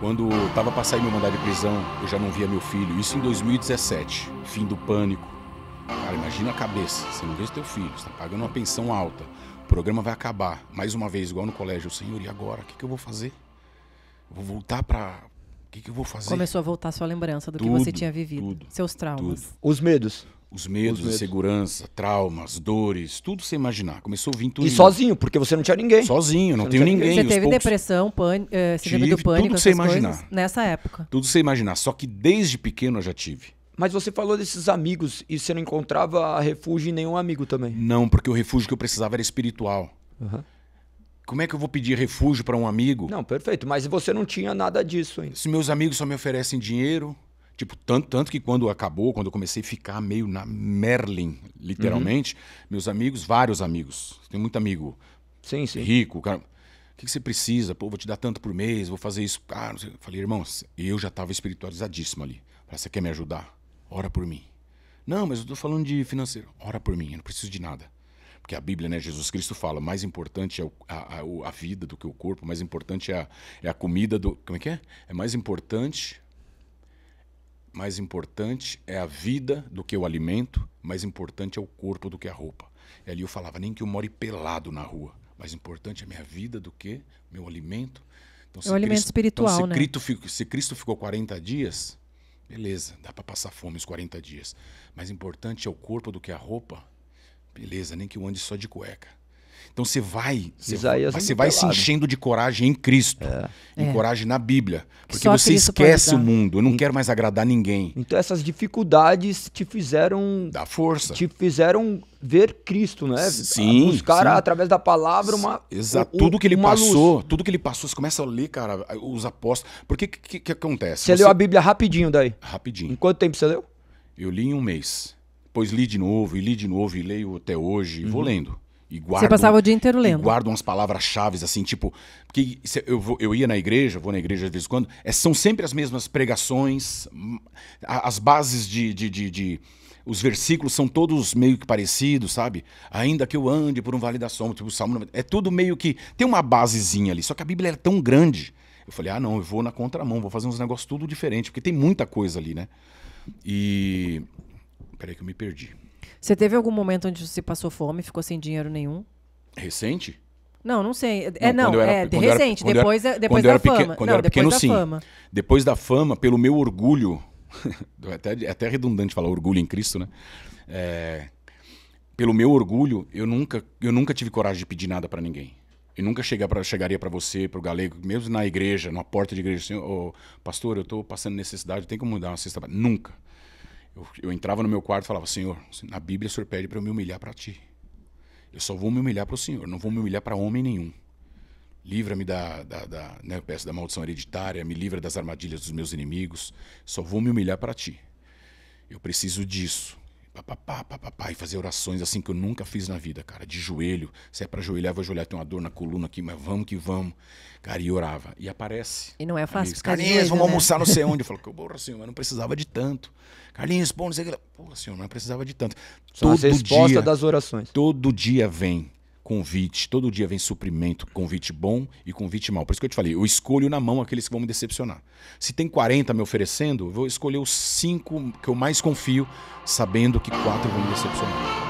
Quando estava para sair meu mandado de prisão, eu já não via meu filho. Isso em 2017, fim do pânico. Cara, imagina a cabeça. Você não vê seu filho, filho, está pagando uma pensão alta. O programa vai acabar. Mais uma vez, igual no colégio. Senhor, e agora? O que, que eu vou fazer? Eu vou voltar para... O que, que eu vou fazer? Começou a voltar a sua lembrança do tudo, que você tinha vivido. Tudo, seus traumas. Tudo. Os medos. Os medos, os medos, insegurança, traumas, dores, tudo você imaginar. Começou a vir tudo. E sozinho, porque você não tinha ninguém. Sozinho, não, não tenho ninguém. Você teve poucos... depressão, pânico, uh, eh, você tive, teve pânico, tudo que você imaginar. Nessa época. Tudo você imaginar. Só que desde pequeno eu já tive. Mas você falou desses amigos e você não encontrava refúgio em nenhum amigo também? Não, porque o refúgio que eu precisava era espiritual. Uhum. Como é que eu vou pedir refúgio para um amigo? Não, perfeito. Mas você não tinha nada disso ainda. Se meus amigos só me oferecem dinheiro, Tipo, tanto, tanto que quando acabou, quando eu comecei a ficar meio na Merlin, literalmente, uhum. meus amigos, vários amigos, tem muito amigo sim, sim. rico, cara, o que, que, você precisa? Pô, vou te dar tanto por mês, vou fazer isso. Ah, Falei, irmão, eu já estava espiritualizadíssimo ali. você quer me ajudar? Ora por mim. Não, mas eu estou falando de financeiro. Ora por mim, eu não preciso de nada. Porque a Bíblia, né, Jesus Cristo fala, mais importante é a, a, a vida do que o corpo, mais importante é a, é a comida do... Como é que é? É mais importante mais importante é a vida do que o alimento, mais importante é o corpo do que a roupa. E ali eu falava, nem que eu more pelado na rua. Mais importante é a minha vida do que meu alimento. Então, é o Cristo, alimento espiritual, então, se né? Cristo, se Cristo ficou 40 dias, beleza, dá para passar fome os 40 dias. Mais importante é o corpo do que a roupa. Beleza, nem que eu ande só de cueca. Então você vai, você, vai, é você vai se enchendo de coragem em Cristo, é. em é. coragem na Bíblia, porque Só você esquece o mundo. Eu não quero mais agradar ninguém. Então essas dificuldades te fizeram da força, te fizeram ver Cristo, né? Sim. Buscar sim. através da palavra uma exato. O, tudo que ele passou, luz. tudo que ele passou, você começa a ler, cara, os apóstolos. Porque que, que, que acontece? Você, você, leu a Bíblia rapidinho daí? Rapidinho. Em quanto tempo você leu? Eu li em um mês. Depois li de novo, e li de novo, e leio até hoje, uhum. e vou uhum. lendo. E guardo, Você passava o dia inteiro lendo. Guardo umas palavras-chave, assim, tipo. Porque eu, vou, eu ia na igreja, vou na igreja de vez em quando, é, são sempre as mesmas pregações, hum, as bases de, de, de, de os versículos são todos meio que parecidos, sabe? Ainda que eu ande por um vale da sombra, tipo, o Salmo, é tudo meio que tem uma basezinha ali. Só que a Bíblia era tão grande. Eu falei: "Ah, não, eu vou na contramão, vou fazer uns negócios tudo diferente, porque tem muita coisa ali, né?" E peraí que eu me perdi. Você teve algum momento onde você passou fome, ficou sem dinheiro nenhum? Recente? Não, não sei. É, não, não era, é recente, era, depois, era, depois da fama. Pequeno, quando não, eu era depois é, pequeno, da sim. Fama. Depois da fama, pelo meu orgulho, é até, é até redundante falar orgulho em Cristo, né? É, pelo meu orgulho, eu nunca, eu nunca tive coragem de pedir nada para ninguém. Eu nunca chegar pra, chegaria para você, para o galego, mesmo na igreja, na porta de igreja, assim, oh, pastor, eu estou passando necessidade, tem como dar uma cesta? Nunca. Eu, eu entrava no meu quarto e falava: Senhor, na Bíblia o Senhor pede para eu me humilhar para ti. Eu só vou me humilhar para o Senhor, não vou me humilhar para homem nenhum. Livra-me da, da, da, né, peço da maldição hereditária, me livra das armadilhas dos meus inimigos. Só vou me humilhar para ti. Eu preciso disso pá, pá, pá, pá, pá, pá, e fazer orações assim que eu nunca fiz na vida, cara, de joelho. Se é para ajoelhar, vou ajoelhar, tem uma dor na coluna aqui, mas vamos que vamos. Cara, e orava. E aparece. E não é fácil. Amigos, Carlinhos, vamos né? almoçar não sei onde. Eu falo, que porra, senhor, eu não precisava de tanto. Carlinhos, pô, não sei o que. Porra, senhor, não precisava de tanto. todo as dia, das orações. Todo dia vem convite, todo dia vem suprimento, convite bom e convite mau. Por isso que eu te falei, eu escolho na mão aqueles que vão me decepcionar. Se tem 40 me oferecendo, eu vou escolher os 5 que eu mais confio, sabendo que 4 vão me decepcionar.